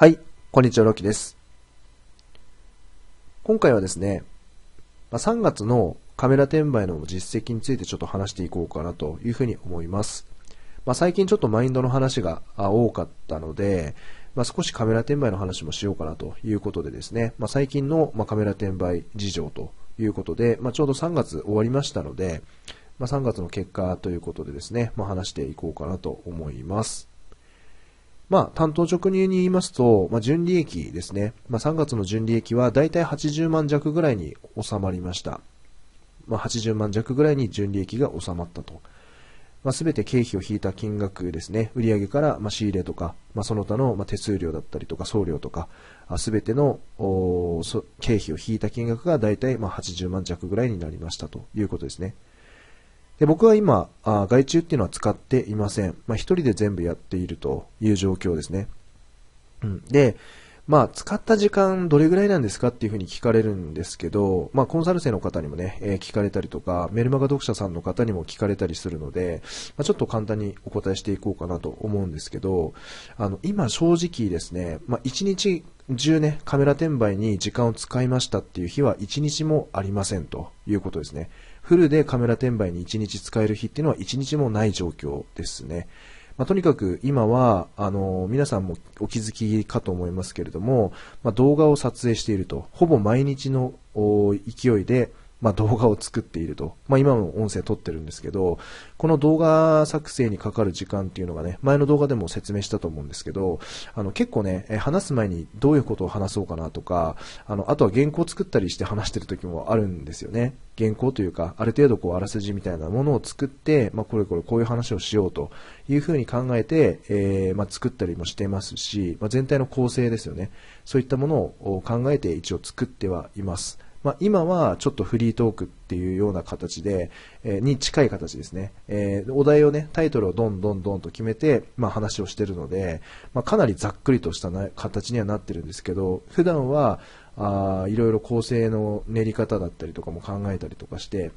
はい、こんにちは、ロキです。今回はですね、3月のカメラ転売の実績についてちょっと話していこうかなというふうに思います。まあ、最近ちょっとマインドの話が多かったので、まあ、少しカメラ転売の話もしようかなということでですね、まあ、最近の、まカメラ転売事情ということで、まちょうど3月終わりましたので、ま3月の結果ということでですね、ま話していこうかなと思います。まあ、担当直入に言いますと、まあ、純利益ですね。まあ、3月の純利益はだいたい80万弱ぐらいに収まりました。まあ、80万弱ぐらいに純利益が収まったとまあ、全て経費を引いた金額ですね、売上から、ま仕入れとか、まあ、その他の、ま手数料だったりとか送料とか、全ての経費を引いた金額が大体、ま80万弱ぐらいになりましたということですね。で僕は今あ、外注っていうのは使っていません。まあ、一人で全部やっているという状況ですね。うん、で、まあ、使った時間どれぐらいなんですかっていうふうに聞かれるんですけど、まあ、コンサル生の方にもね、えー、聞かれたりとか、メルマガ読者さんの方にも聞かれたりするので、まあ、ちょっと簡単にお答えしていこうかなと思うんですけど、あの、今正直ですね、まあ、1日中ね、カメラ転売に時間を使いましたっていう日は1日もありませんということですね。フルでカメラ転売に1日使える日っていうのは1日もない状況ですね。まあ、とにかく今は、あの、皆さんもお気づきかと思いますけれども、まあ、動画を撮影していると、ほぼ毎日の勢いで、まあ、動画を作っていると。まあ、今も音声撮ってるんですけど、この動画作成にかかる時間っていうのがね、前の動画でも説明したと思うんですけど、あの、結構ね、話す前にどういうことを話そうかなとか、あの、あとは原稿を作ったりして話してる時もあるんですよね。原稿というか、ある程度こう、あらすじみたいなものを作って、まあ、これこれこういう話をしようというふうに考えて、えー、まあ、作ったりもしてますし、まあ、全体の構成ですよね。そういったものを考えて一応作ってはいます。まあ、今はちょっとフリートークっていうような形で、えー、に近い形ですね、えー、お題をね、タイトルをどんどんどんと決めて、まあ、話をしてるので、まあ、かなりざっくりとしたな形にはなってるんですけど、普段は、あいろいろ構成の練り方だったりとかも考えたりとかして、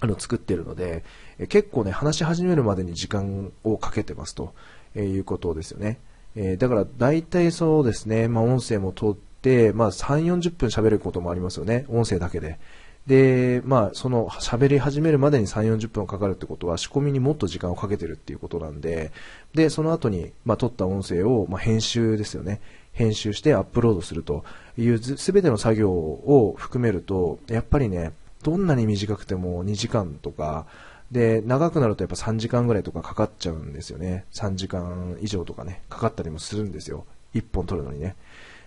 あの、作ってるので、え結構ね、話し始めるまでに時間をかけてますと、えいうことですよね。えー、だから大体そうですね、まあ、音声も通って、、まあ、3、40分喋ることもありますよね。音声だけで。で、まあ、その、喋り始めるまでに3、40分かかるってことは、仕込みにもっと時間をかけてるっていうことなんで、で、その後に、まあ、撮った音声を、まあ、編集ですよね。編集してアップロードするというすべての作業を含めると、やっぱりね、どんなに短くても2時間とか、で、長くなるとやっぱ3時間ぐらいとかかかっちゃうんですよね。3時間以上とかね、かかったりもするんですよ。1本撮るのにね。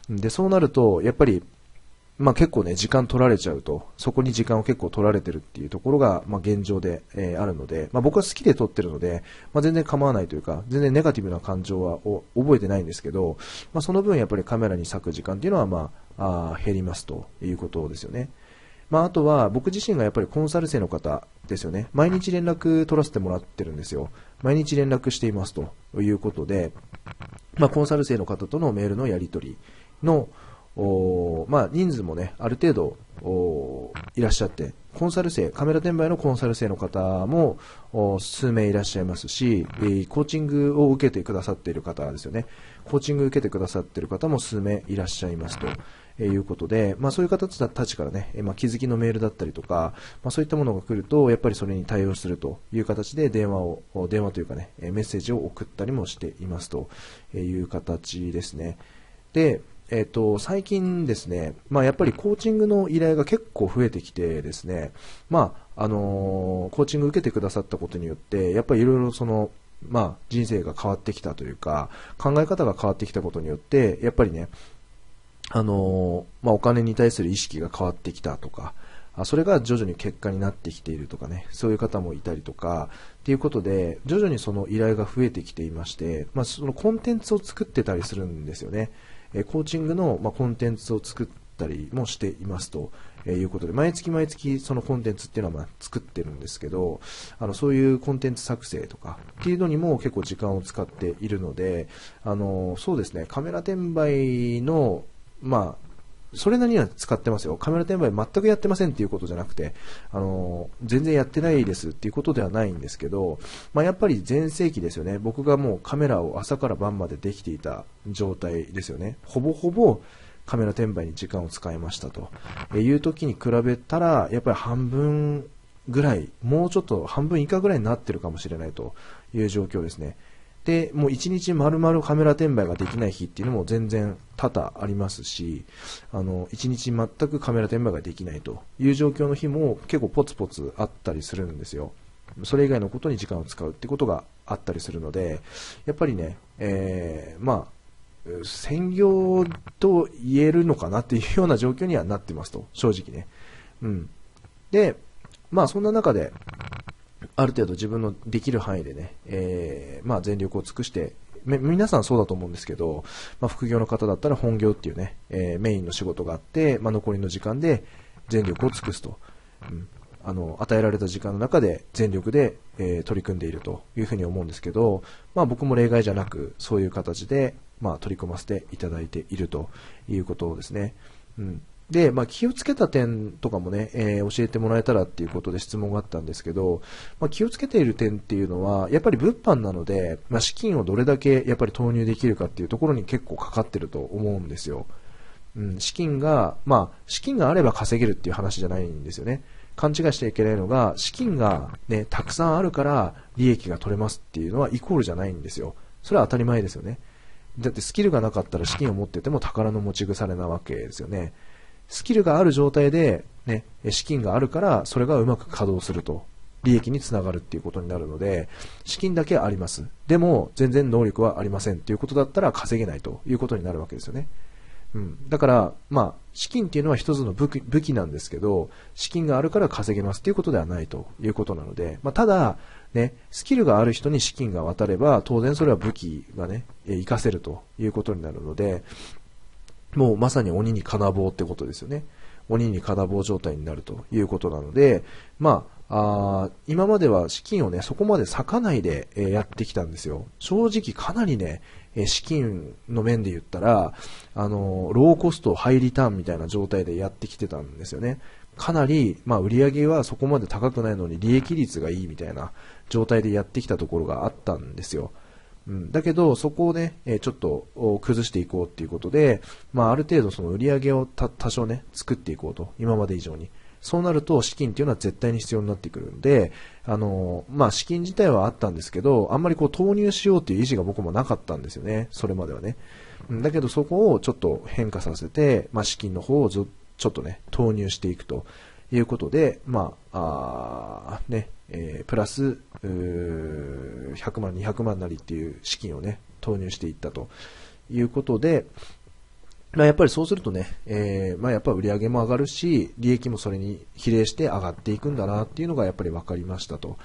で、そうなると、やっぱり、まあ、結構ね、時間取られちゃうと、そこに時間を結構取られてるっていうところが、まあ、現状で、えー、あるので、まあ、僕は好きで撮ってるので、まあ、全然構わないというか、全然ネガティブな感情はお覚えてないんですけど、まあ、その分やっぱりカメラに咲く時間っていうのは、まあ、あ減りますということですよね。まあ、あとは僕自身がやっぱりコンサル生の方ですよね。毎日連絡取らせてもらってるんですよ。毎日連絡していますということで、まあ、コンサル生の方とのメールのやり取り、の、まあ、人数もね、ある程度いらっしゃって、コンサル生、カメラ転売のコンサル生の方も数名いらっしゃいますし、コーチングを受けてくださっている方ですよね。コーチング受けてくださっている方も数名いらっしゃいますと。いうことで、まあ、そういう方たちからね、まあ、気づきのメールだったりとか、まあ、そういったものが来ると、やっぱりそれに対応するという形で電話を、電話というかね、メッセージを送ったりもしていますという形ですね。で、えっと、最近ですね、まあ、やっぱりコーチングの依頼が結構増えてきてですね、まあ、あのー、コーチング受けてくださったことによって、やっぱりいろいろその、まあ、人生が変わってきたというか、考え方が変わってきたことによって、やっぱりね、あのー、まあ、お金に対する意識が変わってきたとか、それが徐々に結果になってきているとかね、そういう方もいたりとか、っていうことで、徐々にその依頼が増えてきていまして、まあ、そのコンテンツを作ってたりするんですよね。えコーチングの、まコンテンツを作ったりもしていますと。えいうことで、毎月毎月そのコンテンツっていうのはま作ってるんですけど、あの、そういうコンテンツ作成とかっていうのにも結構時間を使っているので、あの、そうですね、カメラ転売の、まあ、それなりには使ってますよ。カメラ転売全くやってませんっていうことじゃなくて、あの、全然やってないですっていうことではないんですけど、まあ、やっぱり全盛期ですよね。僕がもうカメラを朝から晩までできていた状態ですよね。ほぼほぼカメラ転売に時間を使いましたという時に比べたら、やっぱり半分ぐらい、もうちょっと半分以下ぐらいになってるかもしれないという状況ですね。で、もう一日丸々カメラ転売ができない日っていうのも全然多々ありますし、あの、一日全くカメラ転売ができないという状況の日も結構ポツポツあったりするんですよ。それ以外のことに時間を使うってことがあったりするので、やっぱりね、えー、まあ、専業と言えるのかなっていうような状況にはなってますと、正直ね。うん。で、まあそんな中で、ある程度自分のできる範囲でね、えー、まあ、全力を尽くして、皆さんそうだと思うんですけど、まあ、副業の方だったら本業っていうね、えー、メインの仕事があって、まあ、残りの時間で全力を尽くすと。うんあの、与えられた時間の中で全力で、えー、取り組んでいるというふうに思うんですけど、まあ僕も例外じゃなく、そういう形で、まあ取り組ませていただいているということですね。うん。で、まあ、気をつけた点とかもね、えー、教えてもらえたらっていうことで質問があったんですけど、まあ、気をつけている点っていうのは、やっぱり物販なので、まあ、資金をどれだけやっぱり投入できるかっていうところに結構かかってると思うんですよ。うん、資金が、まあ、資金があれば稼げるっていう話じゃないんですよね。勘違いしちゃいけないのが、資金がね、たくさんあるから利益が取れますっていうのはイコールじゃないんですよ。それは当たり前ですよね。だってスキルがなかったら資金を持ってても宝の持ち腐れなわけですよね。スキルがある状態で、ね、資金があるから、それがうまく稼働すると。利益につながるっていうことになるので、資金だけあります。でも、全然能力はありませんっていうことだったら稼げないということになるわけですよね。うん。だから、まあ、資金っていうのは一つの武器武器なんですけど、資金があるから稼げますっていうことではないということなので、まあ、ただ、ね、スキルがある人に資金が渡れば、当然それは武器がね、活かせるということになるので、もうまさに鬼に金棒ってことですよね。鬼に金棒状態になるということなので、まあ、あ今までは資金をね、そこまで割かないで、えやってきたんですよ。正直かなりね、え資金の面で言ったら、あのローコスト、ハイリターンみたいな状態でやってきてたんですよね。かなり、まあ、売り上げはそこまで高くないのに利益率がいいみたいな状態でやってきたところがあったんですよ。うん、だけど、そこをね、えちょっと崩していこうっていうことで、まあ、ある程度その売り上げを多少ね、作っていこうと、今まで以上に。そうなると資金っていうのは絶対に必要になってくるんで、あの、まあ、資金自体はあったんですけど、あんまりこう投入しようっていう意思が僕もなかったんですよね、それまではね。だけどそこをちょっと変化させて、まあ、資金の方をずちょっとね、投入していくということで、まあ、あね、えー、プラス100万、200万なりっていう資金をね、投入していったということで、まあ、やっぱりそうするとね、えー、まあ、やっぱ売り上げも上がるし、利益もそれに比例して上がっていくんだなっていうのがやっぱり分かりましたと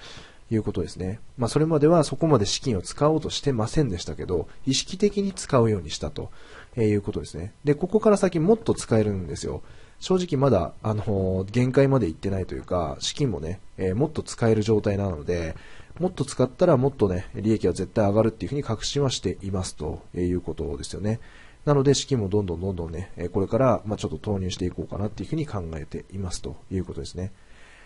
いうことですね。まあ、それまではそこまで資金を使おうとしてませんでしたけど、意識的に使うようにしたということですね。で、ここから先もっと使えるんですよ。正直まだ、あの限界まで行ってないというか、資金もね、えー、もっと使える状態なので、もっと使ったらもっとね、利益は絶対上がるっていうふうに確信はしていますということですよね。なので資金もどんどんどんどんね、これからまちょっと投入していこうかなっていうふうに考えていますということですね。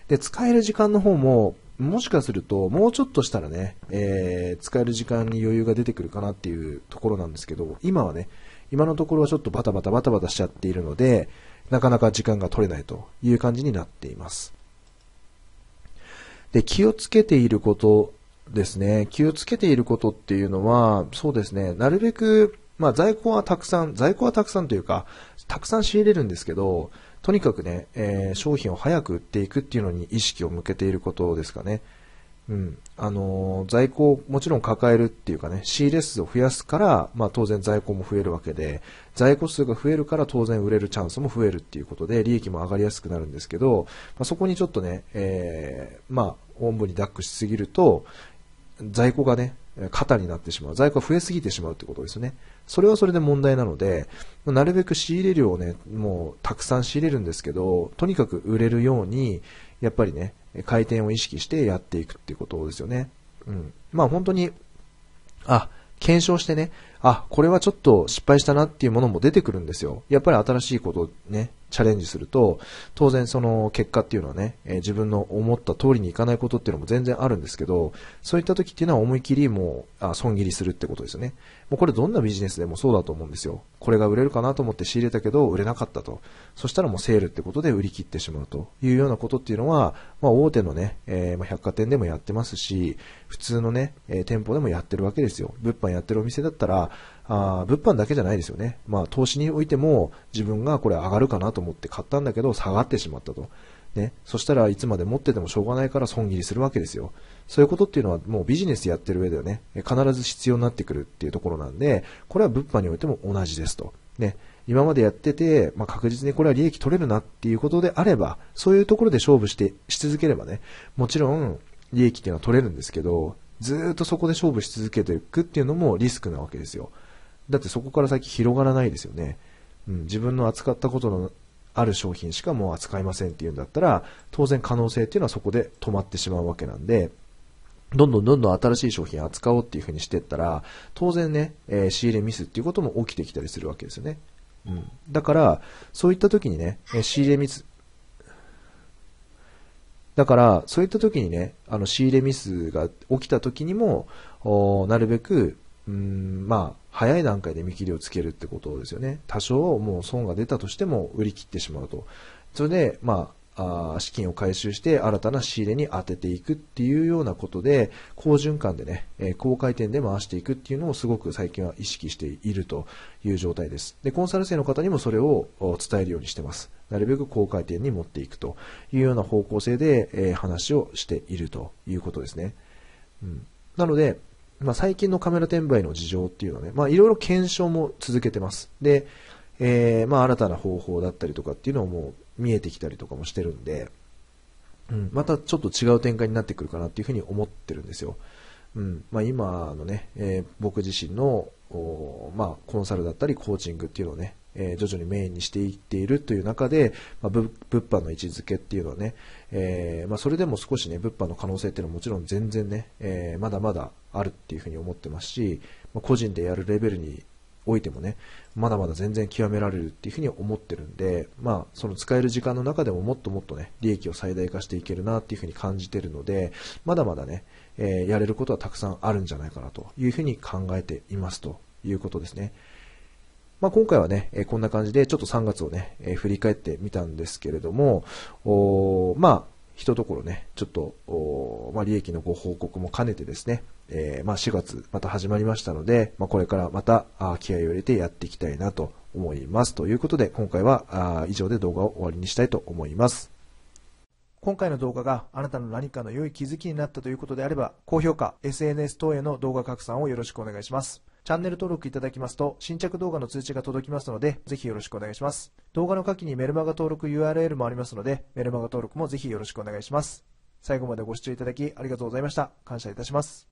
で、使える時間の方も、もしかすると、もうちょっとしたらね、えー、使える時間に余裕が出てくるかなっていうところなんですけど、今はね、今のところはちょっとバタバタバタバタしちゃっているので、なかなか時間が取れないという感じになっています。で、気をつけていることですね。気をつけていることっていうのは、そうですね、なるべく、まあ、在庫はたくさん、在庫はたくさんというか、たくさん仕入れるんですけど、とにかくね、えー、商品を早く売っていくっていうのに意識を向けていることですかね。うん。あのー、在庫をもちろん抱えるっていうかね、仕入れ数を増やすから、まあ当然在庫も増えるわけで、在庫数が増えるから当然売れるチャンスも増えるっていうことで、利益も上がりやすくなるんですけど、まあ、そこにちょっとね、えー、まあ、おんぶに抱っこしすぎると、在庫がね、肩になってしまう。在庫が増えすぎてしまうってことですね。それはそれで問題なので、なるべく仕入れ量をね、もうたくさん仕入れるんですけど、とにかく売れるように、やっぱりね、回転を意識してやっていくっていうことですよね。うん。まあ本当に、あ、検証してね、あ、これはちょっと失敗したなっていうものも出てくるんですよ。やっぱり新しいことね、チャレンジすると、当然その結果っていうのはね、え自分の思った通りにいかないことっていうのも全然あるんですけど、そういった時っていうのは思い切りもう、あ、損切りするってことですよね。もうこれどんなビジネスでもそうだと思うんですよ。これが売れるかなと思って仕入れたけど、売れなかったと。そしたらもうセールってことで売り切ってしまうというようなことっていうのは、まあ大手のね、えま、百貨店でもやってますし、普通のね、えー、店舗でもやってるわけですよ。物販やってるお店だったら、あ物販だけじゃないですよね。まあ、投資においても自分がこれ上がるかなと思って買ったんだけど、下がってしまったと。ね。そしたらいつまで持っててもしょうがないから損切りするわけですよ。そういうことっていうのはもうビジネスやってる上ではね、必ず必要になってくるっていうところなんで、これは物販においても同じですと。ね。今までやってて、まあ、確実にこれは利益取れるなっていうことであれば、そういうところで勝負して、し続ければね、もちろん利益っていうのは取れるんですけど、ずっとそこで勝負し続けていくっていうのもリスクなわけですよ。だってそこから先広がらないですよね。うん、自分の扱ったことのある商品しかもう扱いませんっていうんだったら、当然可能性っていうのはそこで止まってしまうわけなんで、どんどんどんどん新しい商品扱おうっていう風にしてったら、当然ね、えー、仕入れミスっていうことも起きてきたりするわけですよね。うん。だから、そういった時にね、え仕入れミス、だから、そういった時にね、あの、仕入れミスが起きた時にも、なるべく、うん、まあ、早い段階で見切りをつけるってことですよね。多少もう損が出たとしても売り切ってしまうと。それで、まあ、あ資金を回収して新たな仕入れに当てていくっていうようなことで、好循環でね、えー、高回転で回していくっていうのをすごく最近は意識しているという状態です。で、コンサル生の方にもそれを伝えるようにしてます。なるべく高回転に持っていくというような方向性で、えー、話をしているということですね。うん、なので、まあ、最近のカメラ転売の事情っていうのはね、まあ、いろいろ検証も続けてます。で、えー、まあ、新たな方法だったりとかっていうのも見えてきたりとかもしてるんで、うん、またちょっと違う展開になってくるかなっていうふうに思ってるんですよ。うん、まあ、今のね、えー、僕自身の、まあ、コンサルだったりコーチングっていうのをね、え徐々にメインにしていっているという中で、まあ、物販の位置づけっていうのはね、えー、まあ、それでも少しね、物販の可能性っていうのはもちろん全然ね、えー、まだまだあるっていうふうに思ってますし、まあ、個人でやるレベルにおいてもね、まだまだ全然極められるっていうふうに思ってるんで、まあ、その使える時間の中でももっともっとね、利益を最大化していけるなっていうふうに感じてるので、まだまだね、えー、やれることはたくさんあるんじゃないかなというふうに考えていますということですね。まあ、今回はね、えこんな感じでちょっと3月をね、え振り返ってみたんですけれども、おまあ、一ところね、ちょっと、おまあ、利益のご報告も兼ねてですね、えー、まあ、4月また始まりましたので、まあ、これからまたあ気合を入れてやっていきたいなと思います。ということで、今回はあ以上で動画を終わりにしたいと思います。今回の動画があなたの何かの良い気づきになったということであれば、高評価、SNS 等への動画拡散をよろしくお願いします。チャンネル登録いただきますと、新着動画の通知が届きますので、ぜひよろしくお願いします。動画の下記にメルマガ登録 URL もありますので、メルマガ登録もぜひよろしくお願いします。最後までご視聴いただきありがとうございました。感謝いたします。